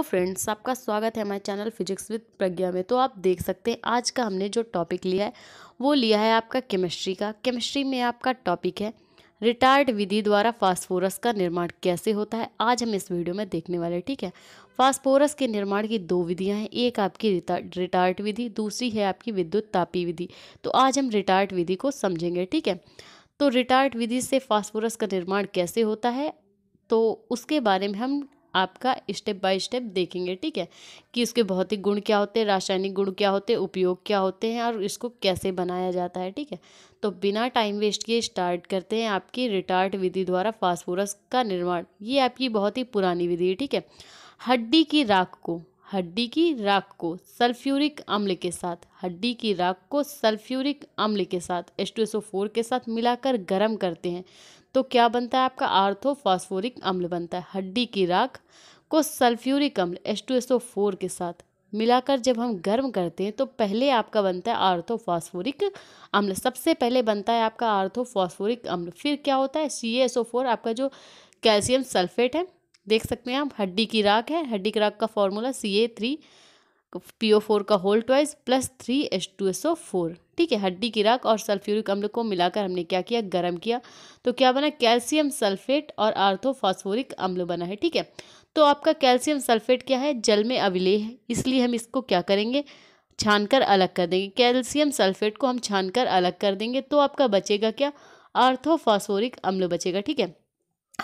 hello friends आपका स्वागत है हमारे चैनल फिजिक्स विद प्रज्ञा में तो आप देख सकते हैं आज का हमने जो टॉपिक लिया है वो लिया है आपका केमिस्ट्री का केमिस्ट्री में आपका टॉपिक है रिटायर्ड विधि द्वारा फास्फोरस का निर्माण कैसे होता है आज हम इस वीडियो में देखने वाले हैं ठीक है फास्फोरस के निर्माण की दो विधियाँ हैं एक आपकी रिटायर्ड विधि दूसरी है आपकी विद्युत तापी विधि तो आज हम रिटायर्ड विधि को समझेंगे ठीक है तो रिटायर्ड विधि से फास्फोरस का निर्माण कैसे होता है तो उसके बारे में हम आपका स्टेप बाय स्टेप देखेंगे ठीक है कि इसके भौतिक गुण क्या होते हैं रासायनिक गुण क्या होते हैं उपयोग क्या होते हैं और इसको कैसे बनाया जाता है ठीक है तो बिना टाइम वेस्ट किए स्टार्ट करते हैं आपकी रिटार्ट विधि द्वारा फास्फोरस का निर्माण ये आपकी बहुत ही पुरानी विधि है ठीक है हड्डी की राख को हड्डी की राख को सल्फ्यूरिक अम्ल के साथ हड्डी की राख को सल्फ्यूरिक अम्ल के साथ एच के साथ मिलाकर गर्म करते हैं तो क्या बनता है आपका फॉस्फोरिक अम्ल बनता है हड्डी की राख को सल्फ्यूरिक अम्ल S two S O four के साथ मिलाकर जब हम गर्म करते हैं तो पहले आपका बनता है आर्थोफॉस्फोरिक अम्ल सबसे पहले बनता है आपका आर्थोफॉस्फोरिक अम्ल फिर क्या होता है सी एस ओ फोर आपका जो कैल्शियम सल्फेट है देख सकते हैं आप हड्डी की राख है हड्डी की राख का formula C A three P O four का whole twice plus three H two S O four ठीक है हड्डी की राख और सल्फ्यूरिक अम्ल को मिलाकर हमने क्या किया गर्म किया तो क्या बना कैल्शियम सल्फेट और आर्थोफॉस्फोरिक अम्ल बना है ठीक है तो आपका कैल्शियम सल्फेट क्या है जल में अविलेय है इसलिए हम इसको क्या करेंगे छानकर अलग कर देंगे कैल्शियम सल्फेट को हम छानकर अलग कर देंगे तो आपका बचेगा क्या आर्थोफॉस्फोरिक अम्ल बचेगा ठीक है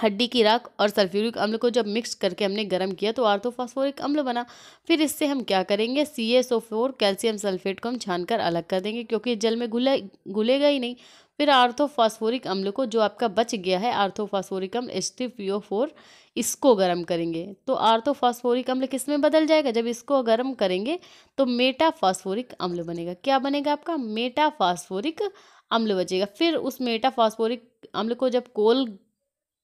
हड्डी की राख और सल्फ्यूरिक अम्ल को जब मिक्स करके हमने गर्म किया तो आर्थोफास्फोरिक अम्ल बना फिर इससे हम क्या करेंगे C S O four calcium sulphate को हम कर अलग कर देंगे क्योंकि जल में घुला घुलेगा ही नहीं फिर आर्थोफास्फोरिक अम्ल को जो आपका बच गया है आर्थोफास्फोरिक अम्ल S T P O four इसको गर्म करेंगे तो आर्थोफास्फोरिक अम्ल किस में बदल जाएगा जब इसको गर्म करेंगे तो मेटाफास्फोरिक अम्ल बनेगा क्या बनेगा आपका मेटाफास्फोरिक अम्ल बचेगा फिर उस मेटाफास्फोरिक अम्ल को जब कोल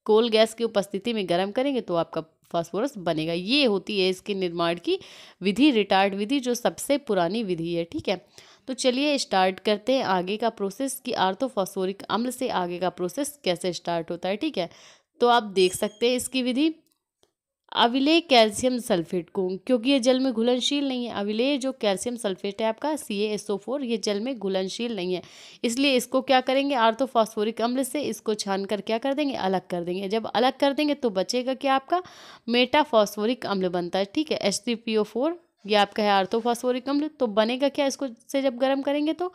कोल गैस की उपस्थिति में गर्म करेंगे तो आपका फास्फोरस बनेगा ये होती है इसके निर्माण की विधि रिटार्ड विधि जो सबसे पुरानी विधि है ठीक है तो चलिए स्टार्ट करते हैं आगे का प्रोसेस कि आर्थोफॉस्फोरिक अम्ल से आगे का प्रोसेस कैसे स्टार्ट होता है ठीक है तो आप देख सकते हैं इसकी विधि अविलेय कैल्शियम सल्फेट को क्योंकि ये जल में घुलनशील नहीं है अविलेय जो कैल्शियम सल्फेट है आपका सी एस ओ फोर ये जल में घुलनशील नहीं है इसलिए इसको क्या करेंगे आर्थोफॉस्फोरिक अम्ल से इसको छान कर क्या कर देंगे अलग कर देंगे जब अलग कर देंगे तो बचेगा क्या आपका मेटाफॉस्फोरिक अम्ल बनता है ठीक है H T P O four ये आपका है आर्थोफॉस्फोरिक अम्ल तो बनेगा क्या इसको से जब गर्म करेंगे तो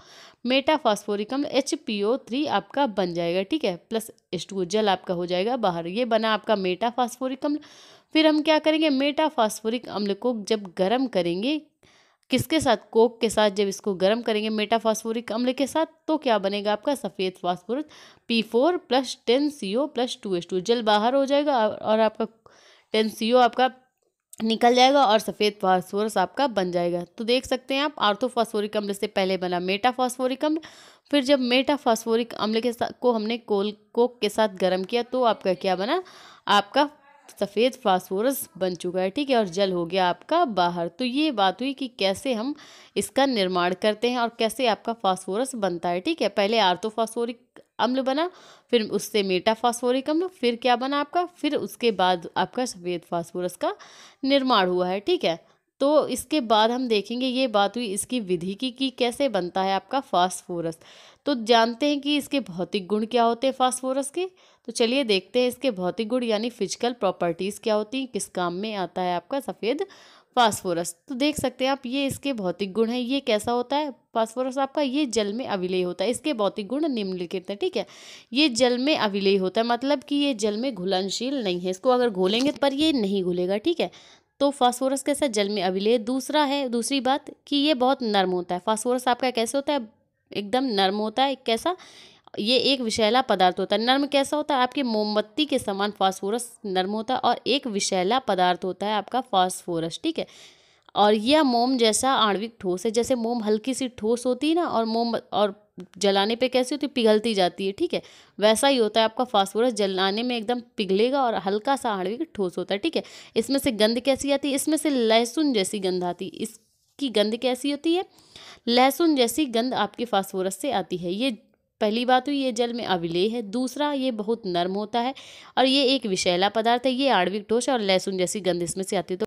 मेटाफॉस्फोरिक अम्ल एच पी ओ थ्री आपका बन जाएगा ठीक है प्लस एस टू जल आपका हो जाएगा बाहर ये बना आपका मेटाफॉस्फोरिक अम्ल फिर हम क्या करेंगे मेटाफास्फोरिक अम्ल को जब गर्म करेंगे किसके साथ कोक के साथ जब इसको गर्म करेंगे मेटाफास्फोरिक अम्ल के साथ तो क्या बनेगा आपका सफ़ेद phosphorus P four plus ten C O plus two S two जल बाहर हो जाएगा और आपका टेन सी ओ आपका निकल जाएगा और सफ़ेद फास्फोरस आपका बन जाएगा तो देख सकते हैं आप आर्थोफास्फोरिक अम्ल से पहले बना मेटाफास्फोरिक अम्ल फिर जब मेटाफास्फोरिक अम्ल के साथ को हमने कोल कोक के साथ गर्म किया तो आपका क्या बना आपका सफ़ेद फास्फोरस बन चुका है ठीक है और जल हो गया आपका बाहर तो ये बात हुई कि कैसे हम इसका निर्माण करते हैं और कैसे आपका फास्फोरस बनता है ठीक है पहले आर्थोफास्फोरिक अम्ल बना फिर उससे मेटा फास्फोरिक अम्ल फिर क्या बना आपका फिर उसके बाद आपका सफ़ेद फास्फोरस का निर्माण हुआ है ठीक है तो इसके बाद हम देखेंगे ये बात हुई इसकी विधि की कि कैसे बनता है आपका फास्फोरस तो जानते हैं कि इसके भौतिक गुण क्या होते हैं फास्फोरस के तो चलिए देखते हैं इसके भौतिक गुण यानी फिजिकल प्रॉपर्टीज़ क्या होती हैं किस काम में आता है आपका सफ़ेद फास्फोरस तो देख सकते हैं आप ये इसके भौतिक गुण हैं ये कैसा होता है फास्फोरस आपका ये जल में अविलय होता है इसके भौतिक गुण निम्नलिखित हैं ठीक है ये जल में अविलय होता है मतलब कि ये जल में घुलनशील नहीं है इसको अगर घोलेंगे तो पर ये नहीं घुलेगा ठीक है तो फास्फोरस कैसा जल में अविलय दूसरा है दूसरी बात कि ये बहुत नर्म होता है फास्फोरस आपका कैसे होता है एकदम नर्म होता है कैसा ये एक विषैला पदार्थ होता है नर्म कैसा होता है आपके मोमबत्ती के समान फास्फोरस नर्म होता है और एक विषैला पदार्थ होता है आपका फास्फोरस ठीक है और यह मोम जैसा आणविक ठोस है जैसे मोम हल्की सी ठोस होती है ना और मोम और जलाने पे कैसी होती है पिघलती जाती है ठीक है वैसा ही होता है आपका फास्फोरस जलाने में एकदम पिघलेगा और हल्का सा आणविक ठोस होता है ठीक है इसमें से गंध कैसी आती है इसमें से लहसुन जैसी गंध आती है इसकी गंध कैसी होती है लहसुन जैसी गंध आपके फास्फोरस से आती है ये पहली बात तो ये जल में अविलेय है दूसरा ये बहुत नर्म होता है और ये एक विषैला पदार्थ है ये आणविक ठोस और लहसुन जैसी गंध इसमें से आती है तो